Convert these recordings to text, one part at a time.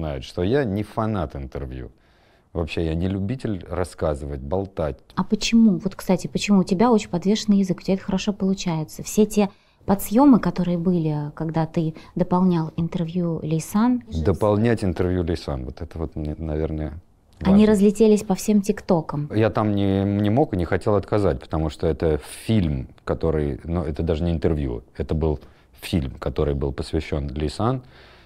знают, что я не фанат интервью. Вообще, я не любитель рассказывать, болтать. А почему? Вот, кстати, почему у тебя очень подвешенный язык, у тебя это хорошо получается. Все те подсъемы, которые были, когда ты дополнял интервью Лейсан. Дополнять интервью Лейсан, вот это вот, наверное, Важно. Они разлетелись по всем тиктокам. Я там не, не мог и не хотел отказать, потому что это фильм, который... Ну, это даже не интервью. Это был фильм, который был посвящен Лейсан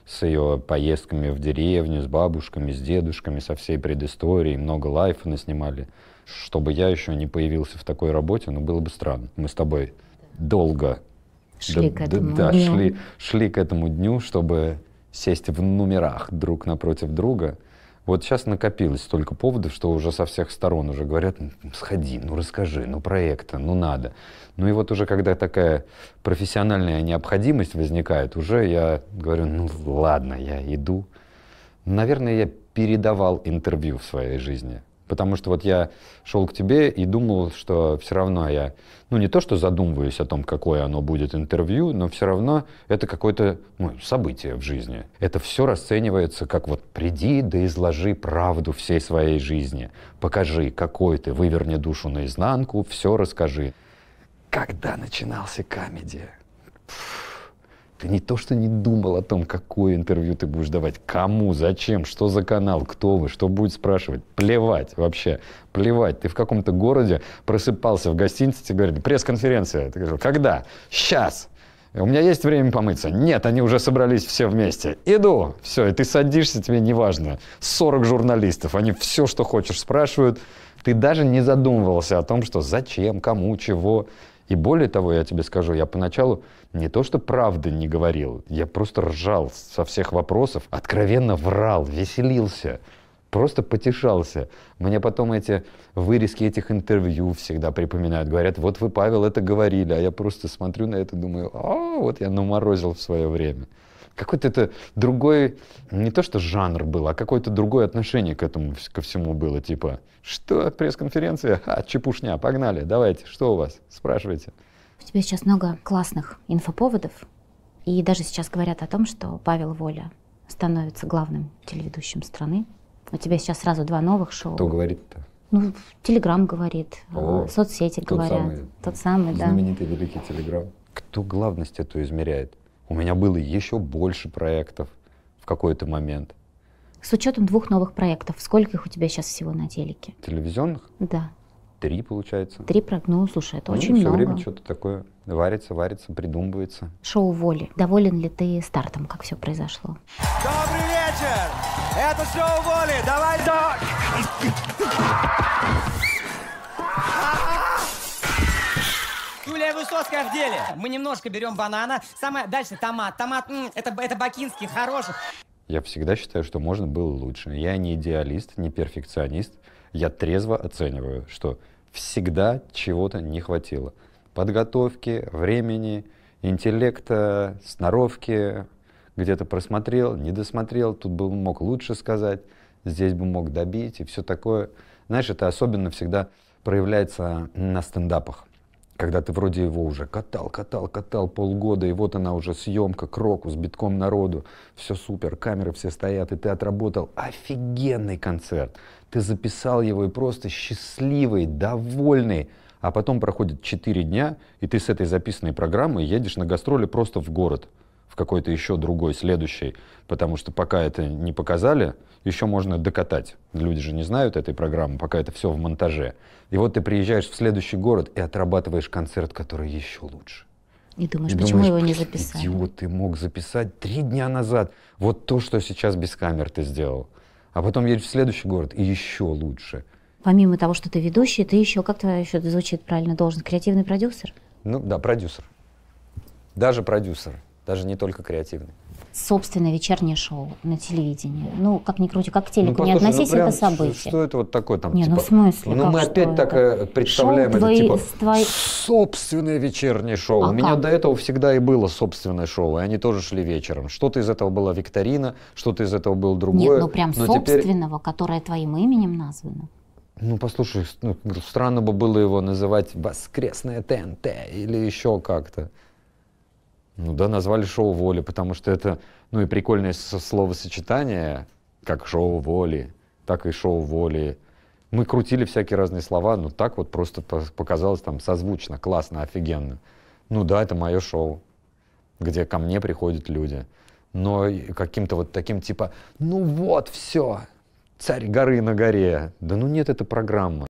с ее поездками в деревню, с бабушками, с дедушками, со всей предысторией, много лайфа наснимали. Чтобы я еще не появился в такой работе, ну, было бы странно. Мы с тобой долго шли, да, к, этому да, дню. Шли, шли к этому дню, чтобы сесть в номерах друг напротив друга – вот сейчас накопилось столько поводов, что уже со всех сторон уже говорят, сходи, ну расскажи, ну проекта, ну надо. Ну и вот уже когда такая профессиональная необходимость возникает, уже я говорю, ну ладно, я иду. Наверное, я передавал интервью в своей жизни. Потому что вот я шел к тебе и думал, что все равно я, ну не то, что задумываюсь о том, какое оно будет интервью, но все равно это какое-то ну, событие в жизни. Это все расценивается как вот приди да изложи правду всей своей жизни. Покажи, какой ты, выверни душу наизнанку, все расскажи. Когда начинался комедия? Фу. Ты не то, что не думал о том, какое интервью ты будешь давать, кому, зачем, что за канал, кто вы, что будет спрашивать. Плевать вообще, плевать. Ты в каком-то городе просыпался в гостинице, тебе говорят, пресс-конференция. Ты говоришь, когда? Сейчас. У меня есть время помыться? Нет, они уже собрались все вместе. Иду. Все, и ты садишься, тебе неважно. 40 журналистов, они все, что хочешь, спрашивают. Ты даже не задумывался о том, что зачем, кому, чего. И более того, я тебе скажу, я поначалу не то что правды не говорил, я просто ржал со всех вопросов, откровенно врал, веселился просто потешался. Мне потом эти вырезки этих интервью всегда припоминают. Говорят, вот вы, Павел, это говорили. А я просто смотрю на это, и думаю, а вот я наморозил в свое время. Какой-то это другой, не то что жанр был, а какое-то другое отношение к этому, ко всему было. Типа, что, пресс-конференция? А, чепушня, погнали, давайте, что у вас? Спрашивайте. У тебя сейчас много классных инфоповодов, и даже сейчас говорят о том, что Павел Воля становится главным телеведущим страны. У тебя сейчас сразу два новых шоу. Кто говорит-то? Ну, Телеграм говорит, О, э, соцсети тот говорят. Самый, тот самый, да. Знаменитый великий Телеграм. Кто главность эту измеряет? У меня было еще больше проектов в какой-то момент. С учетом двух новых проектов, сколько их у тебя сейчас всего на телеке? Телевизионных? Да. Три, получается. Три, ну, слушай, это ну, очень все много. все время что-то такое варится, варится, придумывается. Шоу «Воли». Доволен ли ты стартом, как все произошло? Добрый это все уволи. Давай. док. Юлия Высоцкая в деле. Мы немножко берем банана. Самое дальше томат. Томат это, это бакинский, хороший. Я всегда считаю, что можно было лучше. Я не идеалист, не перфекционист. Я трезво оцениваю, что всегда чего-то не хватило. Подготовки, времени, интеллекта, сноровки, где-то просмотрел, не досмотрел, тут бы мог лучше сказать, здесь бы мог добить и все такое. Знаешь, это особенно всегда проявляется на стендапах, когда ты вроде его уже катал, катал, катал полгода, и вот она уже съемка, кроку с битком народу, все супер, камеры все стоят, и ты отработал офигенный концерт. Ты записал его и просто счастливый, довольный, а потом проходит 4 дня, и ты с этой записанной программой едешь на гастроли просто в город – в какой-то еще другой, следующий, потому что пока это не показали, еще можно докатать. Люди же не знают этой программы, пока это все в монтаже. И вот ты приезжаешь в следующий город и отрабатываешь концерт, который еще лучше. И думаешь, и почему думаешь, его не записали? Идиот, ты мог записать три дня назад. Вот то, что сейчас без камер ты сделал. А потом едешь в следующий город и еще лучше. Помимо того, что ты ведущий, ты еще, как твое еще звучит правильно, должен креативный продюсер? Ну да, продюсер. Даже продюсер даже не только креативный. Собственное вечернее шоу на телевидении. Ну, как ни крути, как к телеку ну, не ну, относись, ну, это событие. Что, что это вот такое там? Не, ну, типа, ну в смысле? Ну мы опять это? так э, представляем шоу это, типа, твои... собственное вечернее шоу. А У меня до этого всегда и было собственное шоу, и они тоже шли вечером. Что-то из этого была викторина, что-то из этого было другое. Нет, ну прям но собственного, теперь... которое твоим именем названо. Ну, послушай, ну, странно бы было его называть «Воскресное ТНТ» или еще как-то. Ну да, назвали шоу воли, потому что это, ну и прикольное словосочетание, как шоу воли, так и шоу воли. Мы крутили всякие разные слова, но так вот просто показалось там созвучно, классно, офигенно. Ну да, это мое шоу, где ко мне приходят люди. Но каким-то вот таким типа, ну вот, все, царь горы на горе. Да ну нет, это программа.